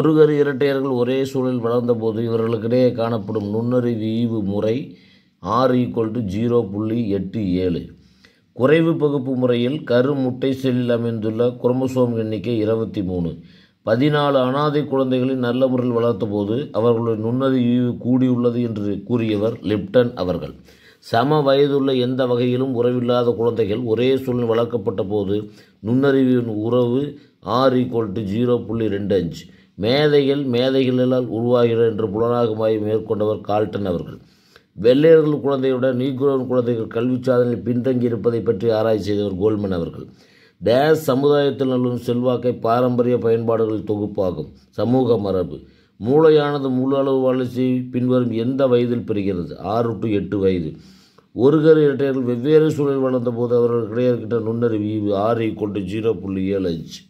முருகர் இரட்டையர்கள் ஒரே சூழலில் வளர்ந்தபோது இவர்களுக்கிடையே காணப்படும் நுண்ணறிவு ஈவு முறை ஆர் ஈக்குவல் டு ஜீரோ புள்ளி எட்டு ஏழு குறைவு பகுப்பு முறையில் கரு முட்டை செல்லில் அமைந்துள்ள குரோமசோம் எண்ணிக்கை இருபத்தி மூணு பதினாலு அனாதை குழந்தைகளை நல்ல முறையில் வளர்த்தபோது அவர்களுடைய நுண்ணறிவு ஈவு கூடியுள்ளது என்று கூறியவர் லிப்டன் அவர்கள் சம வயதுள்ள எந்த வகையிலும் உறவில்லாத குழந்தைகள் ஒரே சூழ்நிலை வளர்க்கப்பட்ட போது நுண்ணறிவின் உறவு ஆர் ஈக்குவல் டு ஜீரோ புள்ளி ரெண்டு அஞ்சு மேதைகள் மேதைகளால் உருவாகிறார் என்று புலனாகுமாய் மேற்கொண்டவர் கால்டன் அவர்கள் வெள்ளையர்கள் குழந்தையுடன் நீக்ரோன் குழந்தைகள் கல்வி சாதனையில் பின்தங்கி இருப்பதை பற்றி ஆராய்ச்சி செய்தவர் கோல்மன் அவர்கள் டேஸ் சமுதாயத்தில் நல்லும் செல்வாக்கை பாரம்பரிய பயன்பாடுகள் தொகுப்பாகும் சமூக மரபு மூளையானது முழு அளவு வளர்ச்சி பின்வரும் எந்த வயதில் பெறுகிறது ஆறு டு எட்டு வயது ஒரு கரு இரட்டையர்கள் வெவ்வேறு சூழல் வளர்ந்தபோது அவர்கள் இருக்கின்ற நுண்ணறிவு ஆறு கொண்டு ஜீரோ புள்ளி ஏழு அஞ்சு